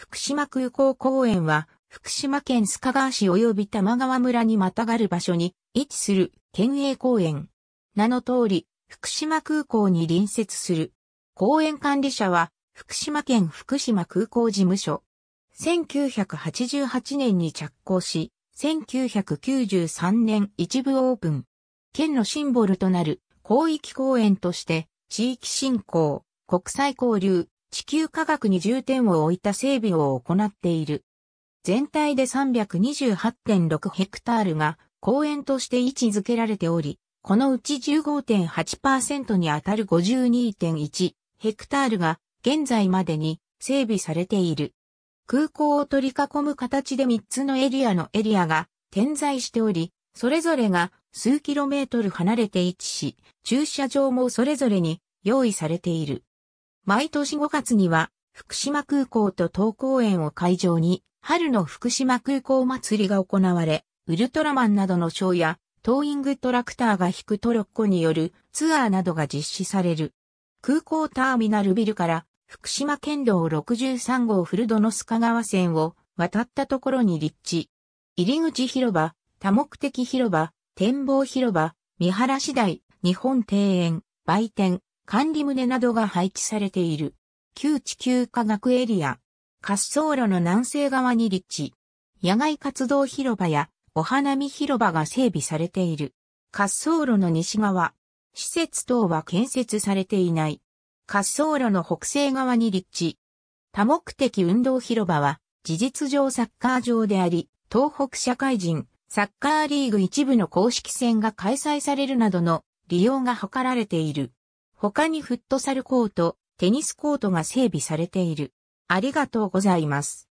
福島空港公園は、福島県須賀川市及び玉川村にまたがる場所に位置する県営公園。名の通り、福島空港に隣接する。公園管理者は、福島県福島空港事務所。1988年に着工し、1993年一部オープン。県のシンボルとなる広域公園として、地域振興、国際交流、地球科学に重点を置いた整備を行っている。全体で328.6ヘクタールが公園として位置づけられており、このうち15.8%にあたる52.1ヘクタールが現在までに整備されている。空港を取り囲む形で3つのエリアのエリアが点在しており、それぞれが数キロメートル離れて位置し、駐車場もそれぞれに用意されている。毎年5月には、福島空港と東公園を会場に、春の福島空港祭りが行われ、ウルトラマンなどのショーや、トーイングトラクターが引くトロッコによるツアーなどが実施される。空港ターミナルビルから福島県道63号古戸の須賀川線を渡ったところに立地。入り口広場、多目的広場、展望広場、見晴らし台、日本庭園、売店、管理棟などが配置されている。旧地球科学エリア。滑走路の南西側に立地。野外活動広場やお花見広場が整備されている。滑走路の西側。施設等は建設されていない。滑走路の北西側に立地。多目的運動広場は事実上サッカー場であり、東北社会人、サッカーリーグ一部の公式戦が開催されるなどの利用が図られている。他にフットサルコート、テニスコートが整備されている。ありがとうございます。